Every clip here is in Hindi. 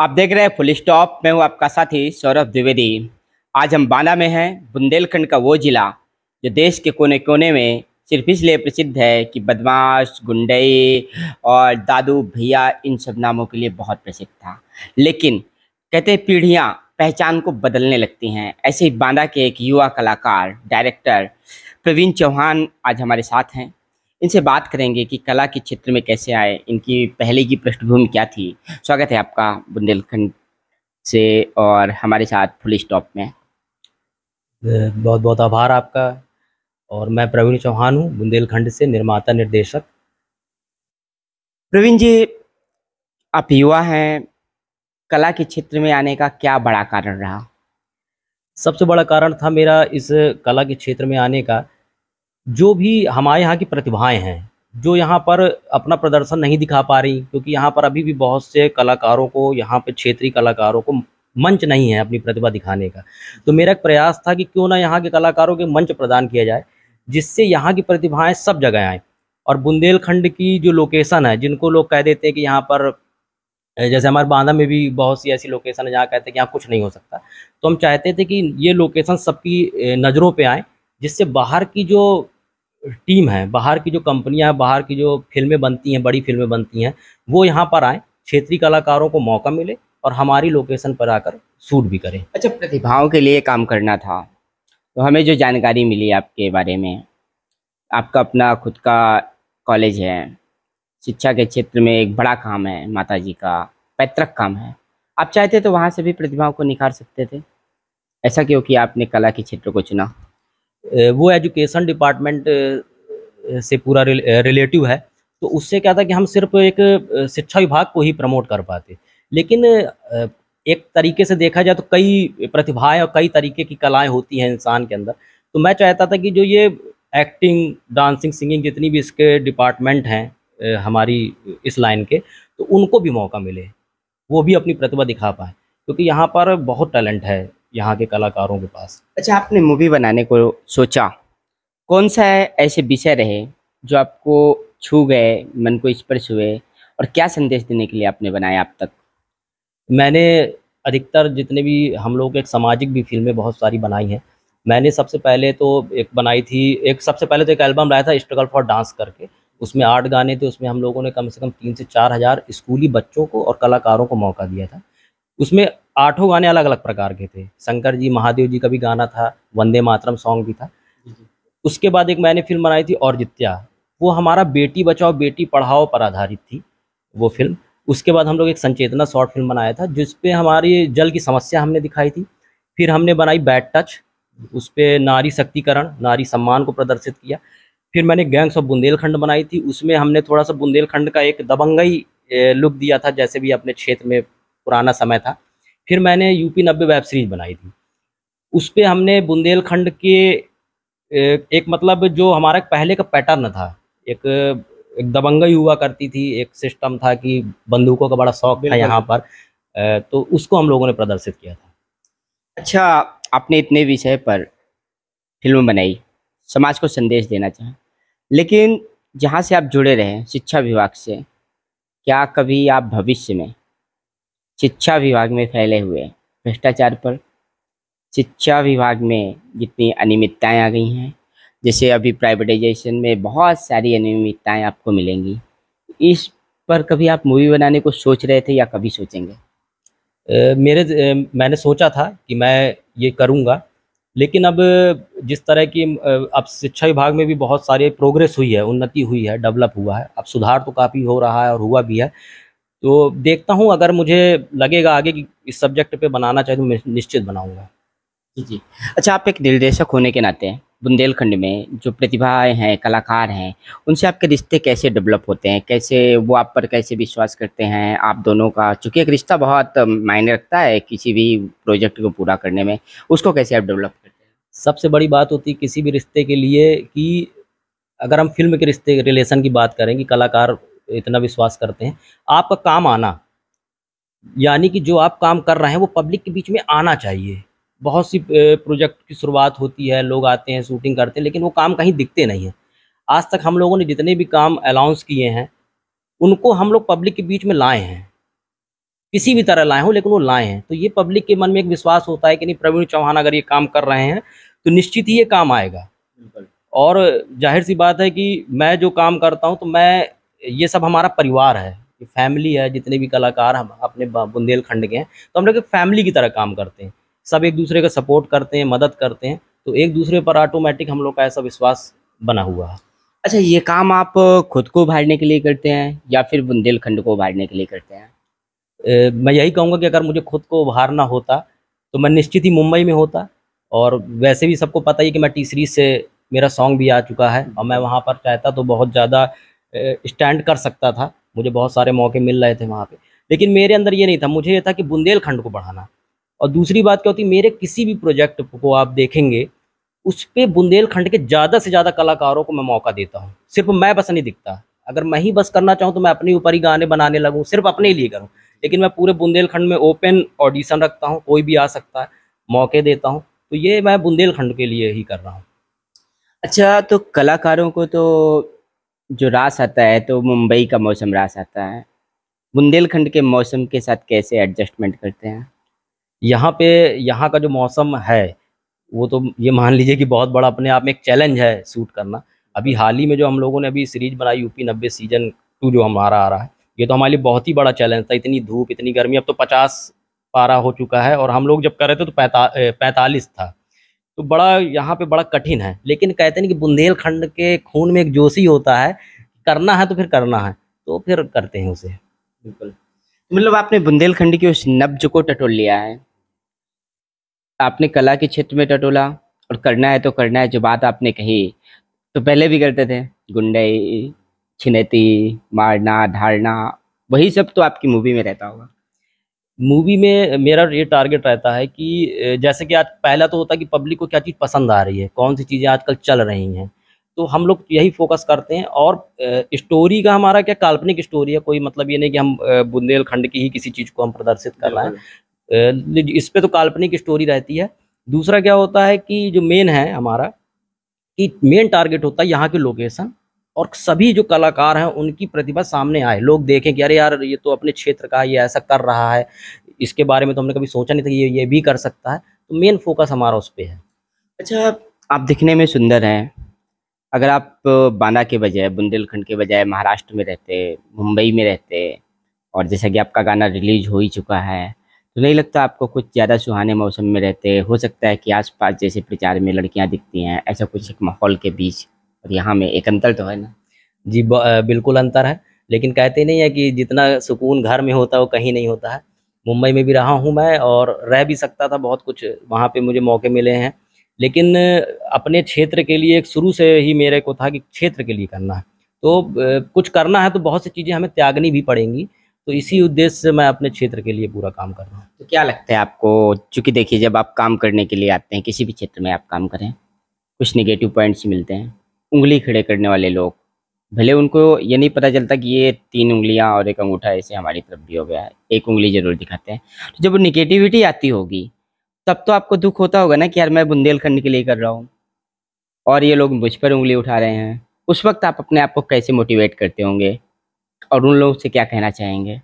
आप देख रहे हैं फुल स्टॉप मैं हूँ आपका साथी सौरभ द्विवेदी आज हम बांदा में हैं बुंदेलखंड का वो ज़िला जो देश के कोने कोने में सिर्फ इसलिए प्रसिद्ध है कि बदमाश गुंडई और दादू भैया इन सब नामों के लिए बहुत प्रसिद्ध था लेकिन कहते पीढ़ियाँ पहचान को बदलने लगती हैं ऐसे ही बांदा के एक युवा कलाकार डायरेक्टर प्रवीण चौहान आज हमारे साथ हैं इनसे बात करेंगे कि कला के क्षेत्र में कैसे आए इनकी पहले की पृष्ठभूमि क्या थी स्वागत है आपका बुंदेलखंड से और हमारे साथ फुल स्टॉप में बहुत बहुत आभार आपका और मैं प्रवीण चौहान हूँ बुंदेलखंड से निर्माता निर्देशक प्रवीण जी आप युवा हैं कला के क्षेत्र में आने का क्या बड़ा कारण रहा सबसे बड़ा कारण था मेरा इस कला के क्षेत्र में आने का जो भी हमारे यहाँ की प्रतिभाएं हैं जो यहाँ पर अपना प्रदर्शन नहीं दिखा पा रही क्योंकि यहाँ पर अभी भी बहुत से कलाकारों को यहाँ पर क्षेत्रीय कलाकारों को मंच नहीं है अपनी प्रतिभा दिखाने का तो मेरा एक प्रयास था कि क्यों ना यहाँ के कलाकारों के मंच प्रदान किया जाए जिससे यहाँ की प्रतिभाएं सब जगह आएँ और बुंदेलखंड की जो लोकेशन है जिनको लोग कह देते हैं कि यहाँ पर जैसे हमारे बांदा में भी बहुत सी ऐसी लोकेशन है जहाँ कहते हैं कि यहाँ कुछ नहीं हो सकता तो हम चाहते थे कि ये लोकेशन सबकी नज़रों पर आएँ जिससे बाहर की जो टीम है बाहर की जो कंपनियां हैं बाहर की जो फिल्में बनती हैं बड़ी फिल्में बनती हैं वो यहाँ पर आए क्षेत्रीय कलाकारों को मौका मिले और हमारी लोकेशन पर आकर शूट भी करें अच्छा प्रतिभाओं के लिए काम करना था तो हमें जो जानकारी मिली आपके बारे में आपका अपना खुद का कॉलेज है शिक्षा के क्षेत्र में एक बड़ा काम है माता जी का पैतृक काम है आप चाहते तो वहाँ से भी प्रतिभाओं को निखार सकते थे ऐसा क्योंकि आपने कला के क्षेत्र को चुना वो एजुकेशन डिपार्टमेंट से पूरा रिलेटिव है तो उससे क्या था कि हम सिर्फ एक शिक्षा विभाग को ही प्रमोट कर पाते लेकिन एक तरीके से देखा जाए तो कई प्रतिभाएं और कई तरीके की कलाएं होती हैं इंसान के अंदर तो मैं चाहता था कि जो ये एक्टिंग डांसिंग सिंगिंग जितनी भी इसके डिपार्टमेंट हैं हमारी इस लाइन के तो उनको भी मौका मिले वो भी अपनी प्रतिभा दिखा पाए क्योंकि यहाँ पर बहुत टैलेंट है यहाँ के कलाकारों के पास अच्छा आपने मूवी बनाने को सोचा कौन सा ऐसे विषय रहे जो आपको छू गए मन को स्पर्श हुए और क्या संदेश देने के लिए आपने बनाया अब तक मैंने अधिकतर जितने भी हम लोग एक सामाजिक भी फिल्में बहुत सारी बनाई हैं मैंने सबसे पहले तो एक बनाई थी एक सबसे पहले तो एक एल्बम लाया था स्ट्रगल फॉर डांस करके उसमें आठ गाने थे उसमें हम लोगों ने कम से कम तीन से चार हज़ार स्कूली बच्चों को और कलाकारों को मौका दिया था उसमें आठों गाने अलग अलग प्रकार के थे शंकर जी महादेव जी का भी गाना था वंदे मातरम सॉन्ग भी था उसके बाद एक मैंने फिल्म बनाई थी और जित्या वो हमारा बेटी बचाओ बेटी पढ़ाओ पर आधारित थी वो फिल्म उसके बाद हम लोग एक संचेतना शॉर्ट फिल्म बनाया था जिसपे हमारी जल की समस्या हमने दिखाई थी फिर हमने बनाई बैड टच उस पर नारी शक्तिकरण नारी सम्मान को प्रदर्शित किया फिर मैंने गैंग्स ऑफ बुंदेलखंड बनाई थी उसमें हमने थोड़ा सा बुंदेलखंड का एक दबंगई लुक दिया था जैसे भी अपने क्षेत्र में पुराना समय था फिर मैंने यूपी नब्बे वेब सीरीज बनाई थी उस पर हमने बुंदेलखंड के एक मतलब जो हमारा पहले का पैटर्न था एक एक दबंगई हुआ करती थी एक सिस्टम था कि बंदूकों का बड़ा शौक था यहाँ पर तो उसको हम लोगों ने प्रदर्शित किया था अच्छा आपने इतने विषय पर फिल्म बनाई समाज को संदेश देना चाहें लेकिन जहाँ से आप जुड़े रहे शिक्षा विभाग से क्या कभी आप भविष्य में शिक्षा विभाग में फैले हुए भ्रष्टाचार पर शिक्षा विभाग में जितनी अनियमितताएँ आ गई हैं जैसे अभी प्राइवेटाइजेशन में बहुत सारी अनियमितताएँ आपको मिलेंगी इस पर कभी आप मूवी बनाने को सोच रहे थे या कभी सोचेंगे ए, मेरे ए, मैंने सोचा था कि मैं ये करूँगा लेकिन अब जिस तरह की अब शिक्षा विभाग में भी बहुत सारे प्रोग्रेस हुई है उन्नति हुई है डेवलप हुआ है अब सुधार तो काफ़ी हो रहा है और हुआ भी है तो देखता हूँ अगर मुझे लगेगा आगे कि इस सब्जेक्ट पे बनाना चाहिए तो मैं निश्चित बनाऊँगा जी जी अच्छा आप एक निर्देशक होने के नाते बुंदेलखंड में जो प्रतिभाएं हैं कलाकार हैं उनसे आपके रिश्ते कैसे डेवलप होते हैं कैसे वो आप पर कैसे विश्वास करते हैं आप दोनों का चूँकि एक रिश्ता बहुत मायने रखता है किसी भी प्रोजेक्ट को पूरा करने में उसको कैसे आप डेवलप करते हैं सबसे बड़ी बात होती है किसी भी रिश्ते के लिए कि अगर हम फिल्म के रिश्ते रिलेशन की बात करें कि कलाकार इतना विश्वास करते हैं आपका काम आना यानी कि जो आप काम कर रहे हैं वो पब्लिक के बीच में आना चाहिए बहुत सी प्रोजेक्ट की शुरुआत होती है लोग आते हैं शूटिंग करते हैं लेकिन वो काम कहीं दिखते नहीं हैं आज तक हम लोगों ने जितने भी काम अलाउंस किए हैं उनको हम लोग पब्लिक के बीच में लाए हैं किसी भी तरह लाए हों लेकिन वो लाए हैं तो ये पब्लिक के मन में एक विश्वास होता है कि नहीं प्रवीण चौहान अगर ये काम कर रहे हैं तो निश्चित ही ये काम आएगा और जाहिर सी बात है कि मैं जो काम करता हूँ तो मैं ये सब हमारा परिवार है ये फैमिली है जितने भी कलाकार हम अपने बुंदेलखंड के हैं तो हम लोग एक फैमिली की तरह काम करते हैं सब एक दूसरे का सपोर्ट करते हैं मदद करते हैं तो एक दूसरे पर ऑटोमेटिक हम लोग का ऐसा विश्वास बना हुआ है अच्छा ये काम आप खुद को उभारने के लिए करते हैं या फिर बुंदेलखंड को उभारने के लिए करते हैं ए, मैं यही कहूँगा कि अगर मुझे खुद को उभारना होता तो मैं निश्चित ही मुंबई में होता और वैसे भी सबको पता ही कि मैं टी सीरीज से मेरा सॉन्ग भी आ चुका है और मैं वहाँ पर चाहता तो बहुत ज़्यादा स्टैंड कर सकता था मुझे बहुत सारे मौके मिल रहे थे वहाँ पे लेकिन मेरे अंदर ये नहीं था मुझे ये था कि बुंदेलखंड को बढ़ाना और दूसरी बात क्या होती मेरे किसी भी प्रोजेक्ट को आप देखेंगे उस पर बुंदेलखंड के ज़्यादा से ज़्यादा कलाकारों को मैं मौका देता हूँ सिर्फ मैं बस नहीं दिखता अगर मैं ही बस करना चाहूँ तो मैं अपने ऊपर ही गाने बनाने लगूँ सिर्फ अपने लिए करूँ लेकिन मैं पूरे बुंदेलखंड में ओपन ऑडिशन रखता हूँ कोई भी आ सकता है मौके देता हूँ तो ये मैं बुंदेलखंड के लिए ही कर रहा हूँ अच्छा तो कलाकारों को तो जो रास आता है तो मुंबई का मौसम रास आता है बुंदेलखंड के मौसम के साथ कैसे एडजस्टमेंट करते हैं यहाँ पे यहाँ का जो मौसम है वो तो ये मान लीजिए कि बहुत बड़ा अपने आप में एक चैलेंज है सूट करना अभी हाल ही में जो हम लोगों ने अभी सीरीज बनाई यूपी नब्बे सीजन टू जो हमारा आ रहा है ये तो हमारे लिए बहुत ही बड़ा चैलेंज था इतनी धूप इतनी गर्मी अब तो पचास पारा हो चुका है और हम लोग जब कर रहे थे तो पैंतालीस था तो बड़ा यहाँ पे बड़ा कठिन है लेकिन कहते हैं कि बुंदेलखंड के खून में एक जोशी होता है करना है तो फिर करना है तो फिर करते हैं उसे बिल्कुल तो मतलब आपने बुंदेलखंड की उस नब्ज को टटोल लिया है आपने कला के क्षेत्र में टटोला और करना है तो करना है जो बात आपने कही तो पहले भी करते थे गुंडई छिनती मारना ढालना वही सब तो आपकी मूवी में रहता होगा मूवी में मेरा ये टारगेट रहता है कि जैसे कि आज पहला तो होता है कि पब्लिक को क्या चीज़ पसंद आ रही है कौन सी चीज़ें आजकल चल रही हैं तो हम लोग यही फोकस करते हैं और स्टोरी का हमारा क्या काल्पनिक स्टोरी है कोई मतलब ये नहीं कि हम बुंदेलखंड की ही किसी चीज़ को हम प्रदर्शित कर रहे हैं इस पर तो काल्पनिक स्टोरी रहती है दूसरा क्या होता है कि जो मेन है हमारा कि मेन टारगेट होता है यहाँ की लोकेशन और सभी जो कलाकार हैं उनकी प्रतिभा सामने आए लोग देखें कि अरे यार ये तो अपने क्षेत्र का ये ऐसा कर रहा है इसके बारे में तो हमने कभी सोचा नहीं था ये ये भी कर सकता है तो मेन फोकस हमारा उस पर है अच्छा आप दिखने में सुंदर हैं अगर आप बाना के बजाय बुंदेलखंड के बजाय महाराष्ट्र में रहते मुंबई में रहते और जैसा कि आपका गाना रिलीज हो ही चुका है तो नहीं लगता आपको कुछ ज़्यादा सुहाने मौसम में रहते हो सकता है कि आसपास जैसे प्रचार में लड़कियां दिखती हैं ऐसा कुछ एक माहौल के बीच और यहाँ में एक अंतर तो है ना जी बिल्कुल अंतर है लेकिन कहते नहीं है कि जितना सुकून घर में होता है वो कहीं नहीं होता है मुंबई में भी रहा हूँ मैं और रह भी सकता था बहुत कुछ वहाँ पे मुझे मौके मिले हैं लेकिन अपने क्षेत्र के लिए एक शुरू से ही मेरे को था कि क्षेत्र के लिए करना है तो कुछ करना है तो बहुत सी चीज़ें हमें त्यागनी भी पड़ेंगी तो इसी उद्देश्य से मैं अपने क्षेत्र के लिए पूरा काम कर रहा हूँ तो क्या लगता है आपको चूँकि देखिए जब आप काम करने के लिए आते हैं किसी भी क्षेत्र में आप काम करें कुछ निगेटिव पॉइंट्स मिलते हैं उंगली खड़े करने वाले लोग भले उनको ये नहीं पता चलता कि ये तीन उंगलियां और एक अंगूठा ऐसे हमारी तरफ भी हो गया है एक उंगली जरूर दिखाते हैं तो जब निगेटिविटी आती होगी तब तो आपको दुख होता होगा ना कि यार मैं बुंदेलखंड के लिए कर रहा हूँ और ये लोग मुझ पर उंगली उठा रहे हैं उस वक्त आप अपने आप को कैसे मोटिवेट करते होंगे और उन लोगों से क्या कहना चाहेंगे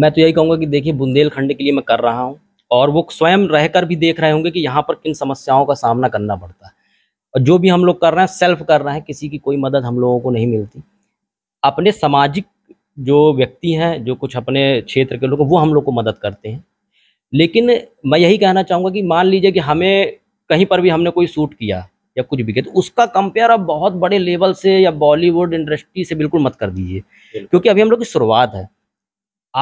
मैं तो यही कहूँगा कि देखिए बुंदेलखंड के लिए मैं कर रहा हूँ और वो स्वयं रहकर भी देख रहे होंगे कि यहाँ पर किन समस्याओं का सामना करना पड़ता है और जो भी हम लोग कर रहे हैं सेल्फ कर रहे हैं किसी की कोई मदद हम लोगों को नहीं मिलती अपने सामाजिक जो व्यक्ति हैं जो कुछ अपने क्षेत्र के लोग वो हम लोग को मदद करते हैं लेकिन मैं यही कहना चाहूँगा कि मान लीजिए कि हमें कहीं पर भी हमने कोई सूट किया या कुछ भी किया तो उसका कंपेयर आप बहुत बड़े लेवल से या बॉलीवुड इंडस्ट्री से बिल्कुल मत कर दीजिए क्योंकि अभी हम लोग की शुरुआत है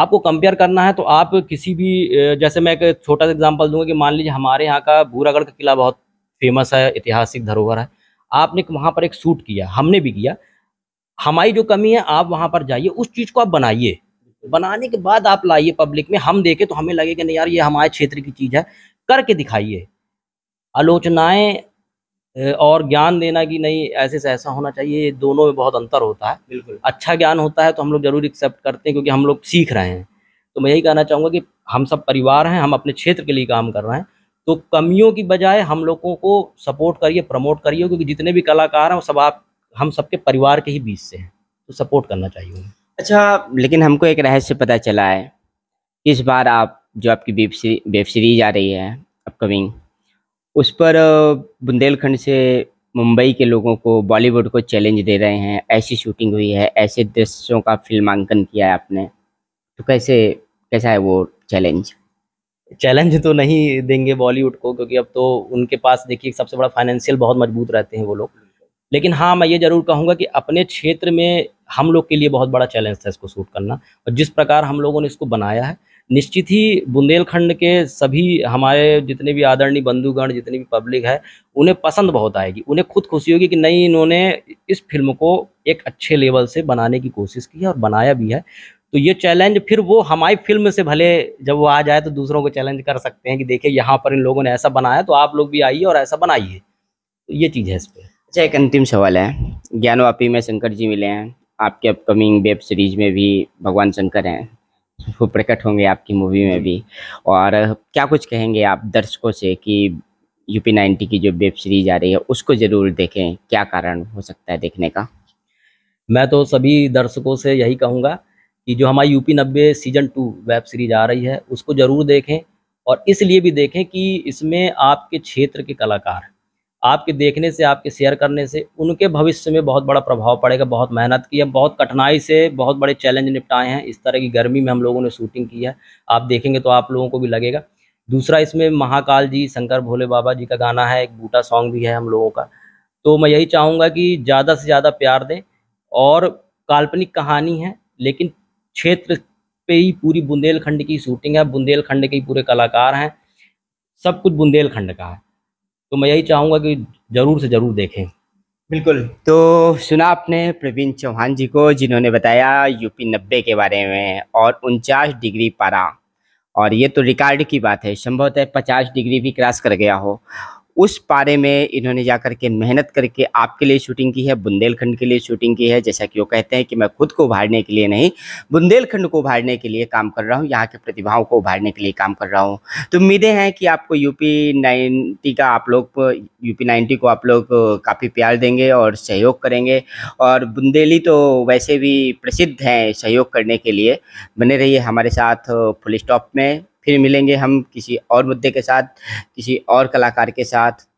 आपको कंपेयर करना है तो आप किसी भी जैसे मैं एक छोटा सा एग्जांपल दूंगा कि मान लीजिए हमारे यहाँ का भूरागढ़ का किला बहुत फेमस है ऐतिहासिक धरोहर है आपने वहाँ पर एक शूट किया हमने भी किया हमारी जो कमी है आप वहाँ पर जाइए उस चीज़ को आप बनाइए बनाने के बाद आप लाइए पब्लिक में हम देखें तो हमें लगेगा नहीं यार ये हमारे क्षेत्र की चीज़ है करके दिखाइए आलोचनाएँ और ज्ञान देना कि नहीं ऐसे से ऐसा होना चाहिए दोनों में बहुत अंतर होता है बिल्कुल अच्छा ज्ञान होता है तो हम लोग जरूर एक्सेप्ट करते हैं क्योंकि हम लोग सीख रहे हैं तो मैं यही कहना चाहूँगा कि हम सब परिवार हैं हम अपने क्षेत्र के लिए काम कर रहे हैं तो कमियों की बजाय हम लोगों को सपोर्ट करिए प्रमोट करिए क्योंकि जितने भी कलाकार हैं वो सब आप हम सबके परिवार के ही बीच से हैं तो सपोर्ट करना चाहिए अच्छा लेकिन हमको एक रहस्य पता चला है इस बार आप जो आपकी वेब सीरी, वेब सीरीज आ रही है अपकमिंग उस पर बुंदेलखंड से मुंबई के लोगों को बॉलीवुड को चैलेंज दे रहे हैं ऐसी शूटिंग हुई है ऐसे दृश्यों का फिल्मांकन किया है आपने तो कैसे कैसा है वो चैलेंज चैलेंज तो नहीं देंगे बॉलीवुड को क्योंकि अब तो उनके पास देखिए सबसे बड़ा फाइनेंशियल बहुत मजबूत रहते हैं वो लोग लेकिन हाँ मैं ये ज़रूर कहूँगा कि अपने क्षेत्र में हम लोग के लिए बहुत बड़ा चैलेंज था इसको शूट करना और जिस प्रकार हम लोगों ने इसको बनाया है निश्चित ही बुंदेलखंड के सभी हमारे जितने भी आदरणीय बंधुगण जितनी भी पब्लिक है उन्हें पसंद बहुत आएगी उन्हें खुद खुशी होगी कि नहीं इन्होंने इस फिल्म को एक अच्छे लेवल से बनाने की कोशिश की है और बनाया भी है तो ये चैलेंज फिर वो हमारी फिल्म से भले जब वो आ जाए तो दूसरों को चैलेंज कर सकते हैं कि देखिए यहाँ पर इन लोगों ने ऐसा बनाया तो आप लोग भी आइए और ऐसा बनाइए तो ये चीज़ है इस पर अच्छा एक अंतिम सवाल है ज्ञानवापी में शंकर जी मिले हैं आपके अपकमिंग वेब सीरीज में भी भगवान शंकर हैं वो प्रकट होंगे आपकी मूवी में भी और क्या कुछ कहेंगे आप दर्शकों से कि यूपी नाइन्टी की जो वेब सीरीज आ रही है उसको ज़रूर देखें क्या कारण हो सकता है देखने का मैं तो सभी दर्शकों से यही कहूँगा कि जो हमारी यूपी नब्बे सीजन टू वेब सीरीज आ रही है उसको ज़रूर देखें और इसलिए भी देखें कि इसमें आपके क्षेत्र के कलाकार आपके देखने से आपके शेयर करने से उनके भविष्य में बहुत बड़ा प्रभाव पड़ेगा बहुत मेहनत की है बहुत कठिनाई से बहुत बड़े चैलेंज निपटाए हैं इस तरह की गर्मी में हम लोगों ने शूटिंग की है आप देखेंगे तो आप लोगों को भी लगेगा दूसरा इसमें महाकाल जी शंकर भोले बाबा जी का गाना है एक बूटा सॉन्ग भी है हम लोगों का तो मैं यही चाहूँगा कि ज़्यादा से ज़्यादा प्यार दें और काल्पनिक कहानी है लेकिन क्षेत्र पे ही पूरी बुंदेलखंड की शूटिंग है बुंदेलखंड के ही पूरे कलाकार हैं सब कुछ बुंदेलखंड का है तो मैं यही चाहूँगा कि ज़रूर से ज़रूर देखें बिल्कुल तो सुना आपने प्रवीण चौहान जी को जिन्होंने बताया यूपी नब्बे के बारे में और उनचास डिग्री पारा और ये तो रिकॉर्ड की बात है संभवतः पचास डिग्री भी क्रॉस कर गया हो उस पारे में इन्होंने जा कर के मेहनत करके आपके लिए शूटिंग की है बुंदेलखंड के लिए शूटिंग की है जैसा कि वो कहते हैं कि मैं खुद को उभारने के लिए नहीं बुंदेलखंड को उभारने के लिए काम कर रहा हूँ यहाँ के प्रतिभाओं को उभारने के लिए काम कर रहा हूँ तो उम्मीदें हैं कि आपको यूपी नाइन्टी का आप लोग यूपी नाइन्टी को आप लोग काफ़ी प्यार देंगे और सहयोग करेंगे और बुंदेली तो वैसे भी प्रसिद्ध हैं सहयोग करने के लिए बने रहिए हमारे साथ फुल स्टॉप में फिर मिलेंगे हम किसी और मुद्दे के साथ किसी और कलाकार के साथ